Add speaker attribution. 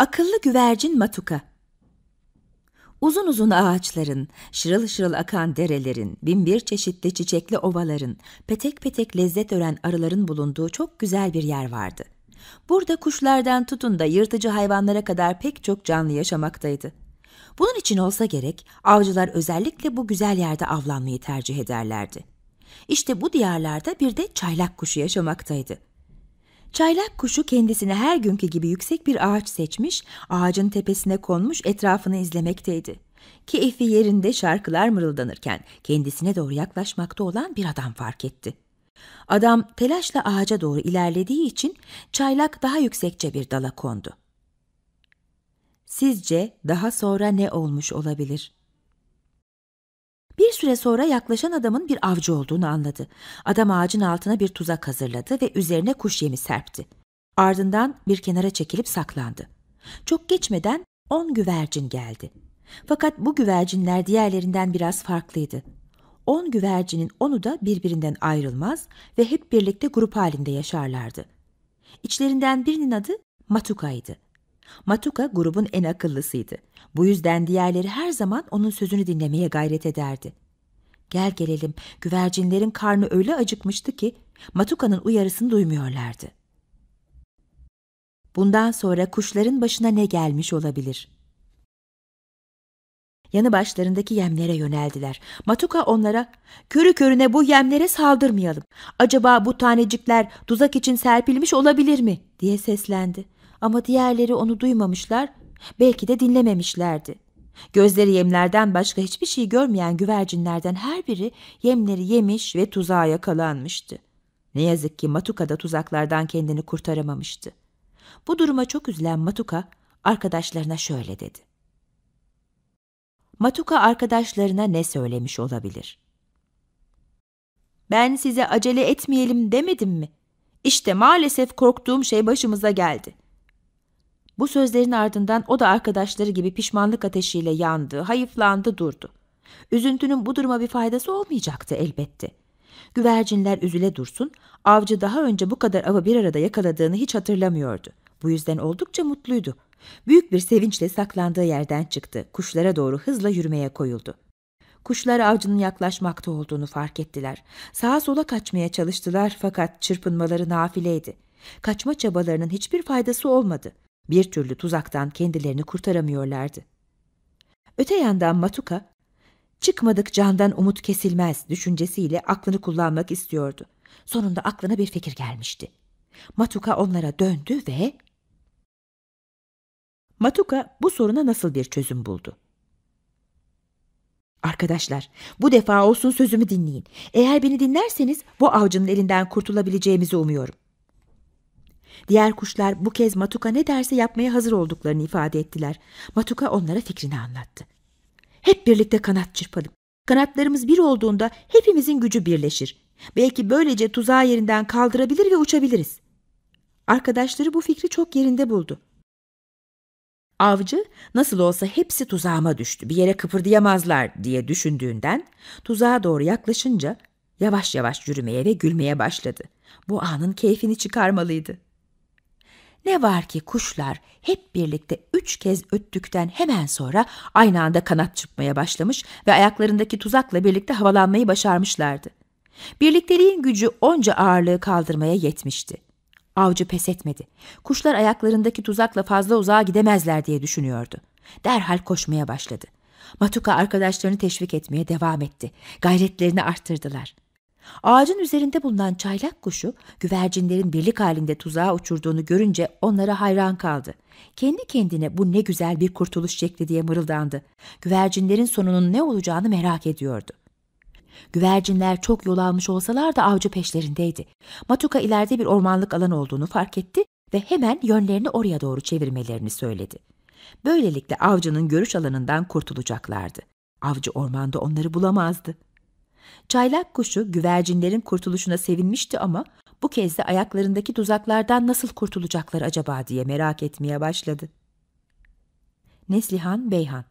Speaker 1: Akıllı güvercin matuka. Uzun uzun ağaçların, şırıl şırıl akan derelerin, binbir çeşitli çiçekli ovaların, petek petek lezzet ören arıların bulunduğu çok güzel bir yer vardı. Burada kuşlardan tutun da yırtıcı hayvanlara kadar pek çok canlı yaşamaktaydı. Bunun için olsa gerek avcılar özellikle bu güzel yerde avlanmayı tercih ederlerdi. İşte bu diyarlarda bir de çaylak kuşu yaşamaktaydı. Çaylak kuşu kendisine her günkü gibi yüksek bir ağaç seçmiş, ağacın tepesine konmuş etrafını izlemekteydi. Keyfi yerinde şarkılar mırıldanırken kendisine doğru yaklaşmakta olan bir adam fark etti. Adam telaşla ağaca doğru ilerlediği için çaylak daha yüksekçe bir dala kondu. Sizce daha sonra ne olmuş olabilir?'' süre sonra yaklaşan adamın bir avcı olduğunu anladı. Adam ağacın altına bir tuzak hazırladı ve üzerine kuş yemi serpti. Ardından bir kenara çekilip saklandı. Çok geçmeden on güvercin geldi. Fakat bu güvercinler diğerlerinden biraz farklıydı. On güvercinin onu da birbirinden ayrılmaz ve hep birlikte grup halinde yaşarlardı. İçlerinden birinin adı Matuka'ydı. Matuka grubun en akıllısıydı. Bu yüzden diğerleri her zaman onun sözünü dinlemeye gayret ederdi. Gel gelelim güvercinlerin karnı öyle acıkmıştı ki Matuka'nın uyarısını duymuyorlardı. Bundan sonra kuşların başına ne gelmiş olabilir? Yanı başlarındaki yemlere yöneldiler. Matuka onlara, körü körüne bu yemlere saldırmayalım. Acaba bu tanecikler tuzak için serpilmiş olabilir mi? diye seslendi. Ama diğerleri onu duymamışlar, belki de dinlememişlerdi. Gözleri yemlerden başka hiçbir şey görmeyen güvercinlerden her biri yemleri yemiş ve tuzağa yakalanmıştı. Ne yazık ki Matuka da tuzaklardan kendini kurtaramamıştı. Bu duruma çok üzülen Matuka arkadaşlarına şöyle dedi. Matuka arkadaşlarına ne söylemiş olabilir? Ben size acele etmeyelim demedim mi? İşte maalesef korktuğum şey başımıza geldi. Bu sözlerin ardından o da arkadaşları gibi pişmanlık ateşiyle yandı, hayıflandı, durdu. Üzüntünün bu duruma bir faydası olmayacaktı elbette. Güvercinler üzüle dursun, avcı daha önce bu kadar avı bir arada yakaladığını hiç hatırlamıyordu. Bu yüzden oldukça mutluydu. Büyük bir sevinçle saklandığı yerden çıktı, kuşlara doğru hızla yürümeye koyuldu. Kuşlar avcının yaklaşmakta olduğunu fark ettiler. Sağa sola kaçmaya çalıştılar fakat çırpınmaları nafileydi. Kaçma çabalarının hiçbir faydası olmadı bir türlü tuzaktan kendilerini kurtaramıyorlardı. Öte yandan Matuka, çıkmadık candan umut kesilmez düşüncesiyle aklını kullanmak istiyordu. Sonunda aklına bir fikir gelmişti. Matuka onlara döndü ve... Matuka bu soruna nasıl bir çözüm buldu? Arkadaşlar, bu defa olsun sözümü dinleyin. Eğer beni dinlerseniz bu avcının elinden kurtulabileceğimizi umuyorum. Diğer kuşlar bu kez Matuka ne derse yapmaya hazır olduklarını ifade ettiler. Matuka onlara fikrini anlattı. Hep birlikte kanat çırpalım. Kanatlarımız bir olduğunda hepimizin gücü birleşir. Belki böylece tuzağı yerinden kaldırabilir ve uçabiliriz. Arkadaşları bu fikri çok yerinde buldu. Avcı nasıl olsa hepsi tuzağıma düştü bir yere kıpırdayamazlar diye düşündüğünden tuzağa doğru yaklaşınca yavaş yavaş yürümeye ve gülmeye başladı. Bu anın keyfini çıkarmalıydı. Ne var ki kuşlar hep birlikte üç kez öttükten hemen sonra aynı anda kanat çıkmaya başlamış ve ayaklarındaki tuzakla birlikte havalanmayı başarmışlardı. Birlikteliğin gücü onca ağırlığı kaldırmaya yetmişti. Avcı pes etmedi. Kuşlar ayaklarındaki tuzakla fazla uzağa gidemezler diye düşünüyordu. Derhal koşmaya başladı. Matuka arkadaşlarını teşvik etmeye devam etti. Gayretlerini arttırdılar.'' Ağacın üzerinde bulunan çaylak kuşu güvercinlerin birlik halinde tuzağa uçurduğunu görünce onlara hayran kaldı. Kendi kendine bu ne güzel bir kurtuluş şekli diye mırıldandı. Güvercinlerin sonunun ne olacağını merak ediyordu. Güvercinler çok yol almış olsalar da avcı peşlerindeydi. Matuka ileride bir ormanlık alan olduğunu fark etti ve hemen yönlerini oraya doğru çevirmelerini söyledi. Böylelikle avcının görüş alanından kurtulacaklardı. Avcı ormanda onları bulamazdı. Çaylak kuşu güvercinlerin kurtuluşuna sevinmişti ama bu kez de ayaklarındaki tuzaklardan nasıl kurtulacaklar acaba diye merak etmeye başladı. Neslihan Beyhan